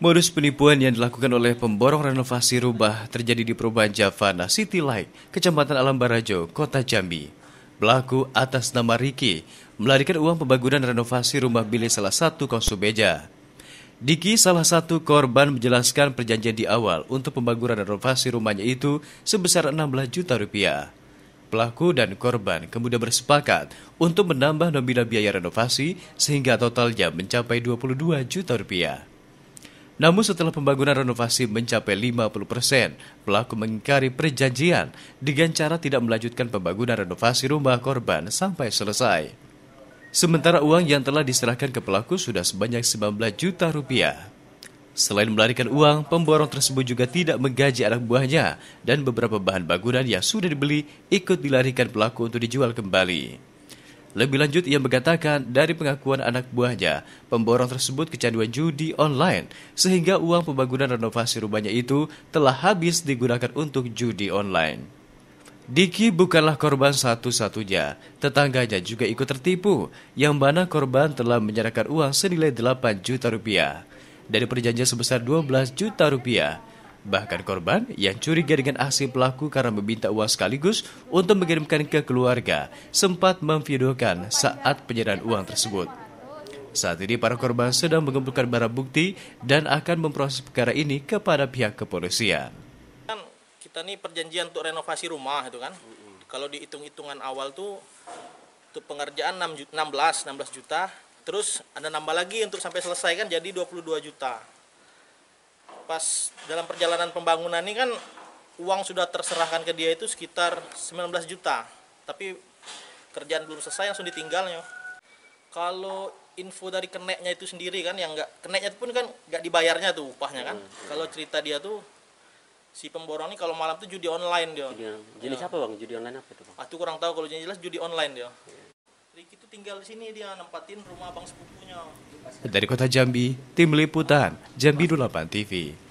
Modus penipuan yang dilakukan oleh pemborong renovasi rubah terjadi di perumahan Javana City Light, Kecamatan Alam Barajo, Kota Jambi. Pelaku atas nama Riki melarikan uang pembangunan renovasi rumah milik salah satu konsumeja. Diki, salah satu korban, menjelaskan perjanjian di awal untuk pembangunan renovasi rumahnya itu sebesar 16 juta rupiah. Pelaku dan korban kemudian bersepakat untuk menambah nominal biaya renovasi sehingga totalnya mencapai 22 juta rupiah. Namun setelah pembangunan renovasi mencapai 50%, pelaku mengingkari perjanjian dengan cara tidak melanjutkan pembangunan renovasi rumah korban sampai selesai. Sementara uang yang telah diserahkan ke pelaku sudah sebanyak 19 juta rupiah. Selain melarikan uang, pemborong tersebut juga tidak menggaji anak buahnya dan beberapa bahan bangunan yang sudah dibeli ikut dilarikan pelaku untuk dijual kembali. Lebih lanjut, ia mengatakan dari pengakuan anak buahnya, pemborong tersebut kecanduan judi online, sehingga uang pembangunan renovasi rumahnya itu telah habis digunakan untuk judi online. Diki bukanlah korban satu-satunya, tetangganya juga ikut tertipu, yang mana korban telah menyerahkan uang senilai 8 juta rupiah. Dari perjanjian sebesar 12 juta rupiah, Bahkan korban yang curiga dengan aksi pelaku karena meminta uang sekaligus untuk mengirimkan ke keluarga sempat memvideokan saat penyerahan uang tersebut. Saat ini para korban sedang mengumpulkan barang bukti dan akan memproses perkara ini kepada pihak kepolisian. Kan kita nih perjanjian untuk renovasi rumah itu kan. Kalau dihitung-hitungan awal tuh untuk pengerjaan 6 16 16 juta, terus ada nambah lagi untuk sampai selesai kan jadi 22 juta pas dalam perjalanan pembangunan ini kan uang sudah terserahkan ke dia itu sekitar 19 juta tapi kerjaan belum selesai langsung ditinggalnya kalau info dari keneknya itu sendiri kan yang nggak keneknya pun kan nggak dibayarnya tuh upahnya kan hmm, iya. kalau iya. cerita dia tuh si pemborong ini kalau malam tuh judi online dia jadi siapa iya. bang judi online apa itu bang aku ah, kurang tahu kalau jelas judi online dia Riki tuh tinggal di sini dia nempatin rumah abang sepupunya. Dari kota Jambi, tim liputan Jambi 28 TV.